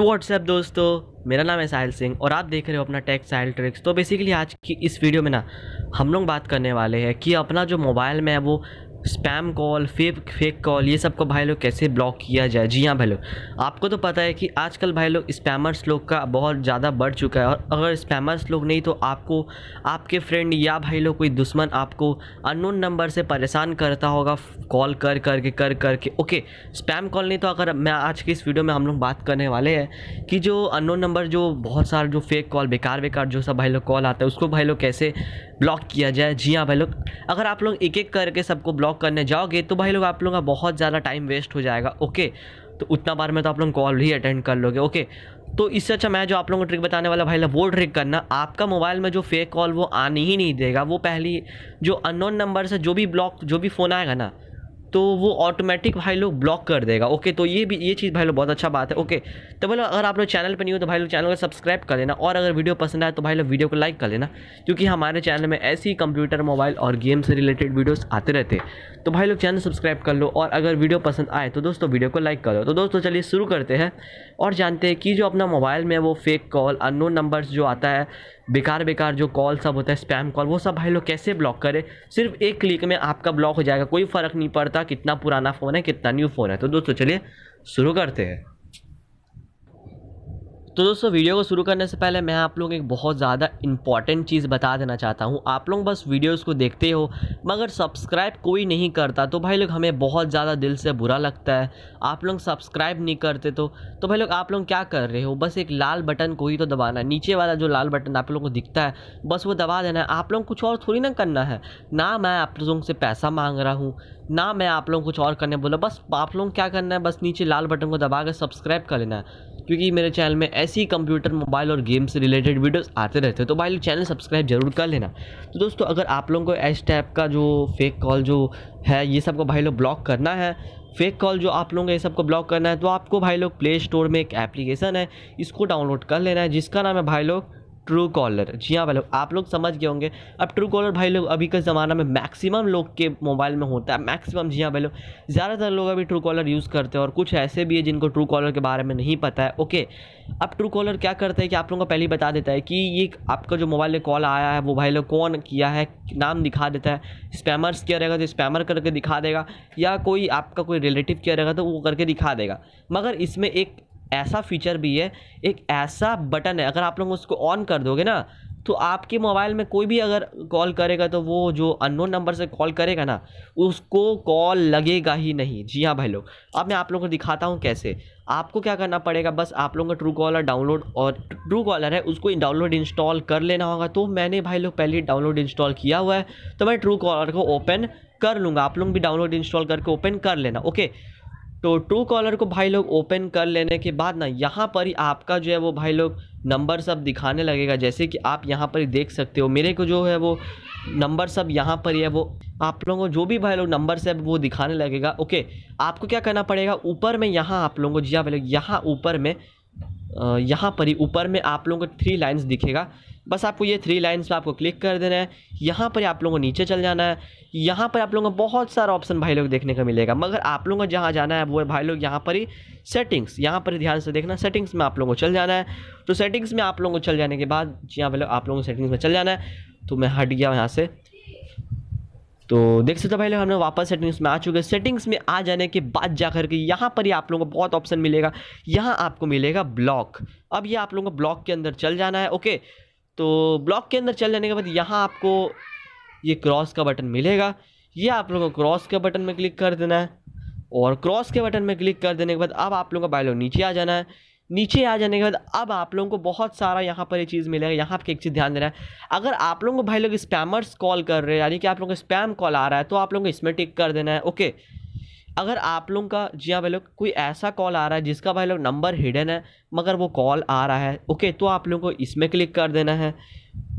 तो व्हाट्सएप दोस्तों मेरा नाम है साहिल सिंह और आप देख रहे हो अपना टेक साहिल ट्रिक्स तो बेसिकली आज की इस वीडियो में ना हम लोग बात करने वाले हैं कि अपना जो मोबाइल में है वो spam call fake fake call ये सब को भाई लोग कैसे ब्लॉक किया जाए जी हाँ भाई लोग आपको तो पता है कि आजकल भाई लोग स्पैमर्स लोग का बहुत ज़्यादा बढ़ चुका है और अगर स्पैमर्स लोग नहीं तो आपको आपके फ्रेंड या भाई लोग कोई दुश्मन आपको अननोन नंबर से परेशान करता होगा कॉल कर करके कर करके कर, ओके स्पैम कॉल नहीं तो अगर मैं आज की इस वीडियो में हम लोग बात करने वाले हैं कि जो अननोन नंबर जो बहुत सारे जो फेक कॉल बेकार बेकार जो सब भाई लोग कॉल आता है उसको भाई लोग कैसे ब्लॉक किया जाए जी हाँ भाई लोग अगर आप लोग एक एक करके सबको ब्लॉक स्टॉक करने जाओगे तो भाई लोग आप लोगों का बहुत ज़्यादा टाइम वेस्ट हो जाएगा ओके तो उतना बार में तो आप लोग कॉल ही अटेंड कर लोगे ओके तो इससे अच्छा मैं जो आप लोगों को ट्रिक बताने वाला भाई ला वो ट्रिक करना आपका मोबाइल में जो फेक कॉल वो आने ही नहीं देगा वो पहली जो अननोन नंबर से जो भी ब्लॉक जो भी फ़ोन आएगा ना तो वो ऑटोमेटिक भाई लोग ब्लॉक कर देगा ओके तो ये भी ये चीज़ भाई लोग बहुत अच्छा बात है ओके तो भाई लोग अगर आप लोग चैनल पर नहीं हो तो भाई लोग चैनल को सब्सक्राइब कर लेना और अगर वीडियो पसंद आए तो भाई लोग वीडियो को लाइक कर लेना क्योंकि हमारे चैनल में ऐसे ही कंप्यूटर मोबाइल और गेम से रिलेटेड वीडियोज़ आते रहते तो भाई लोग चैनल सब्सक्राइब कर लो और अगर वीडियो पसंद आए तो दोस्तों वीडियो को लाइक कर लो तो दोस्तों चलिए शुरू करते हैं और जानते हैं कि जो अपना मोबाइल में वो फेक कॉल अननोन नंबर जो आता है बेकार बेकार जो कॉल सब होता है स्पैम कॉल वो सब भाई लोग कैसे ब्लॉक करें सिर्फ एक क्लिक में आपका ब्लॉक हो जाएगा कोई फ़र्क नहीं पड़ता कितना पुराना फ़ोन है कितना न्यू फ़ोन है तो दोस्तों चलिए शुरू करते हैं तो दोस्तों वीडियो को शुरू करने से पहले मैं आप लोग एक बहुत ज़्यादा इंपॉर्टेंट चीज़ बता देना चाहता हूँ आप लोग बस वीडियोस को देखते हो मगर सब्सक्राइब कोई नहीं करता तो भाई लोग हमें बहुत ज़्यादा दिल से बुरा लगता है आप लोग सब्सक्राइब नहीं करते तो तो भाई लोग आप लोग क्या कर रहे हो बस एक लाल बटन को ही तो दबाना है नीचे वाला जो लाल बटन आप लोगों को दिखता है बस वो दबा देना है आप लोग कुछ और थोड़ी ना करना है ना मैं आप लोगों से पैसा मांग रहा हूँ ना मैं आप लोगों को कुछ और करने बोला बस आप लोगों क्या करना है बस नीचे लाल बटन को दबा कर सब्सक्राइब कर लेना है क्योंकि मेरे चैनल में ऐसी कंप्यूटर मोबाइल और गेम से रिलेटेड वीडियोस आते रहते हैं तो भाई चैनल सब्सक्राइब जरूर कर लेना तो दोस्तों अगर आप लोगों को एस टाइप का जो फेक कॉल जो है ये सबको भाई लोग ब्लॉक करना है फेक कॉल जो आप लोगों को ये सबको ब्लॉक करना है तो आपको भाई लोग प्ले स्टोर में एक एप्लीकेशन है इसको डाउनलोड कर लेना है जिसका नाम है भाई लोग ट्रू कॉलर जी हाँ भाई लोग आप लोग समझ गए होंगे अब ट्रू कॉलर भाई लोग अभी के ज़माना में मैक्सिमम लोग के मोबाइल में होता है मैक्सिमम जी हाँ भाई लोग ज़्यादातर लोग अभी ट्रू कॉलर यूज़ करते हैं और कुछ ऐसे भी है जिनको ट्रू कॉलर के बारे में नहीं पता है ओके अब ट्रू कॉलर क्या करता है कि आप लोगों को पहले ही बता देता है कि ये आपका जो मोबाइल में कॉल आया है वो भाई लोग कौन किया है नाम दिखा देता है स्पैमर्स किया रहेगा तो स्पैमर करके दिखा देगा या कोई आपका कोई रिलेटिव किया रहेगा तो वो करके दिखा देगा मगर इसमें एक ऐसा फीचर भी है एक ऐसा बटन है अगर आप लोग उसको ऑन कर दोगे ना तो आपके मोबाइल में कोई भी अगर कॉल करेगा तो वो जो अननोन नंबर से कॉल करेगा ना उसको कॉल लगेगा ही नहीं जी हाँ भाई लोग अब मैं आप लोगों को दिखाता हूँ कैसे आपको क्या करना पड़ेगा बस आप लोगों का ट्रू कॉलर डाउनलोड और ट्रू कॉलर है उसको डाउनलोड इंस्टॉल कर लेना होगा तो मैंने भाई लोग पहले डाउनलोड इंस्टॉल किया हुआ है तो मैं ट्रू कॉलर को ओपन कर लूँगा आप लोग भी डाउनलोड इंस्टॉल करके ओपन कर लेना ओके तो ट्रू कॉलर को भाई लोग ओपन कर लेने के बाद ना यहाँ पर ही आपका जो है वो भाई लोग नंबर सब दिखाने लगेगा जैसे कि आप यहाँ पर ही देख सकते हो मेरे को जो है वो नंबर सब यहाँ पर ही है वो आप लोगों को जो भी भाई लोग नंबर से वो दिखाने लगेगा ओके आपको क्या करना पड़ेगा ऊपर में यहाँ आप लोगों को जिया हाँ भाई लोग यहाँ ऊपर में यहाँ पर ही ऊपर में आप लोगों को थ्री लाइन्स दिखेगा बस आपको ये थ्री लाइन्स में आपको क्लिक कर देना है यहाँ पर आप लोगों को नीचे चल जाना है यहाँ पर आप लोगों को बहुत सारा ऑप्शन भाई लोग देखने को मिलेगा मगर आप लोगों को जहाँ जाना है वो है भाई लोग यहाँ पर ही सेटिंग्स यहाँ पर ध्यान से देखना सेटिंग्स में आप लोगों को चल जाना है तो सेटिंग्स में आप लोगों को चल जाने के बाद यहाँ पर आप लोगों को सेटिंग्स में चल जाना है तो मैं हट गया यहाँ से तो देख सकते हो भाई लोग हमने वापस सेटिंग्स में आ चुके हैं सेटिंग्स में आ जाने के बाद जा करके यहाँ पर ही आप लोगों को बहुत ऑप्शन मिलेगा यहाँ आपको मिलेगा ब्लॉक अब ये आप लोगों को ब्लॉक के अंदर चल जाना है ओके तो ब्लॉक के अंदर चल जाने के बाद यहाँ आपको ये क्रॉस का बटन मिलेगा ये आप लोगों को क्रॉस के बटन में क्लिक कर देना है और क्रॉस के बटन में क्लिक कर देने के बाद अब आप लोगों का बायलॉग नीचे आ जाना है नीचे आ जाने के बाद अब आप लोगों को बहुत सारा यहाँ पर ये चीज़ मिलेगा यहाँ आपके एक चीज़ ध्यान देना है अगर आप लोगों को भाई लोग स्पैमर्स कॉल कर रहे हैं यानी कि आप लोगों को स्पैम कॉल आ रहा है तो आप लोगों को इसमें टिक कर देना है ओके अगर आप लोगों का जी हाँ भाई लोग कोई ऐसा कॉल आ रहा है जिसका भाई लोग नंबर हिडन है मगर वो कॉल आ रहा है ओके तो आप लोगों को इसमें क्लिक कर देना है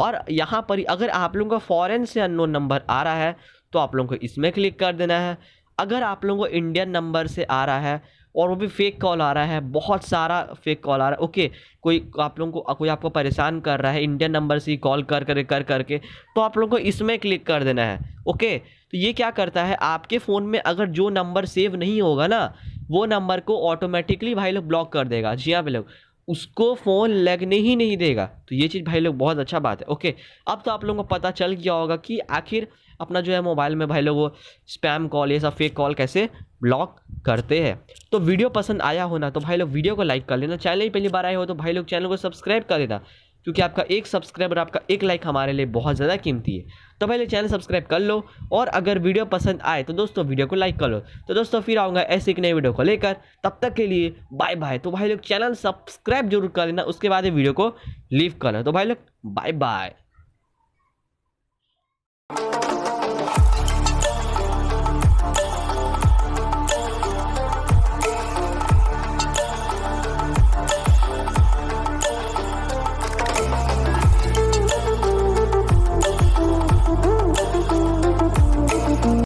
और यहाँ पर अगर आप लोगों का फ़ॉरन से अननोन नंबर आ रहा है तो आप लोगों को इसमें क्लिक कर देना है अगर आप लोगों को इंडियन नंबर से आ रहा है और वो भी फेक कॉल आ रहा है बहुत सारा फेक कॉल आ रहा है ओके कोई आप लोगों को कोई आपको परेशान कर रहा है इंडियन नंबर से कॉल कर कर कर करके तो आप लोगों को इसमें क्लिक कर देना है ओके तो ये क्या करता है आपके फ़ोन में अगर जो नंबर सेव नहीं होगा ना वो नंबर को ऑटोमेटिकली भाई लोग ब्लॉक कर देगा जी हाँ भाई लोग उसको फ़ोन लगने ही नहीं देगा तो ये चीज़ भाई लोग बहुत अच्छा बात है ओके अब तो आप लोगों को पता चल गया होगा कि आखिर अपना जो है मोबाइल में भाई लोग वो स्पैम कॉल ये सब फेक कॉल कैसे ब्लॉक करते हैं तो वीडियो पसंद आया होना तो भाई लोग वीडियो को लाइक कर लेना चैनल ही पहली बार आए हो तो भाई लोग चैनल को सब्सक्राइब कर देना क्योंकि आपका एक सब्सक्राइबर आपका एक लाइक हमारे लिए बहुत ज़्यादा कीमती है तो पहले चैनल सब्सक्राइब कर लो और अगर वीडियो पसंद आए तो दोस्तों वीडियो को लाइक कर लो तो दोस्तों फिर आऊँगा ऐसे एक नई वीडियो को लेकर तब तक के लिए बाय बाय तो भाई लोग चैनल सब्सक्राइब जरूर कर लेना उसके बाद वीडियो को लीव कर लो तो भाई लोग बाय बाय